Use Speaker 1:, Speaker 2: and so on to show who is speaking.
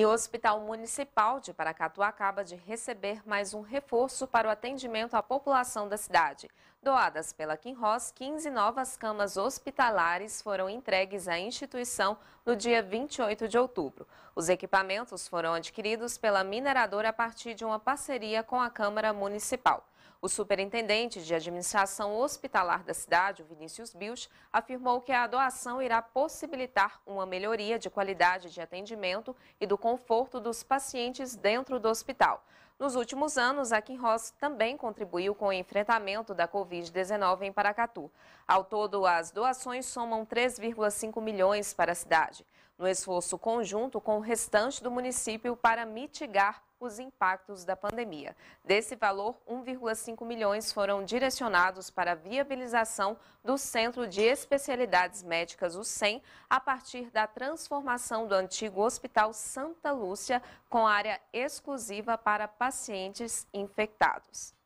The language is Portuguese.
Speaker 1: E o Hospital Municipal de Paracatu acaba de receber mais um reforço para o atendimento à população da cidade. Doadas pela Quinross, 15 novas camas hospitalares foram entregues à instituição no dia 28 de outubro. Os equipamentos foram adquiridos pela mineradora a partir de uma parceria com a Câmara Municipal. O superintendente de administração hospitalar da cidade, Vinícius Bios, afirmou que a doação irá possibilitar uma melhoria de qualidade de atendimento e do conforto dos pacientes dentro do hospital. Nos últimos anos, a Kinross também contribuiu com o enfrentamento da Covid-19 em Paracatu. Ao todo, as doações somam 3,5 milhões para a cidade no esforço conjunto com o restante do município para mitigar os impactos da pandemia. Desse valor, 1,5 milhões foram direcionados para a viabilização do Centro de Especialidades Médicas, o SEM, a partir da transformação do antigo Hospital Santa Lúcia com área exclusiva para pacientes infectados.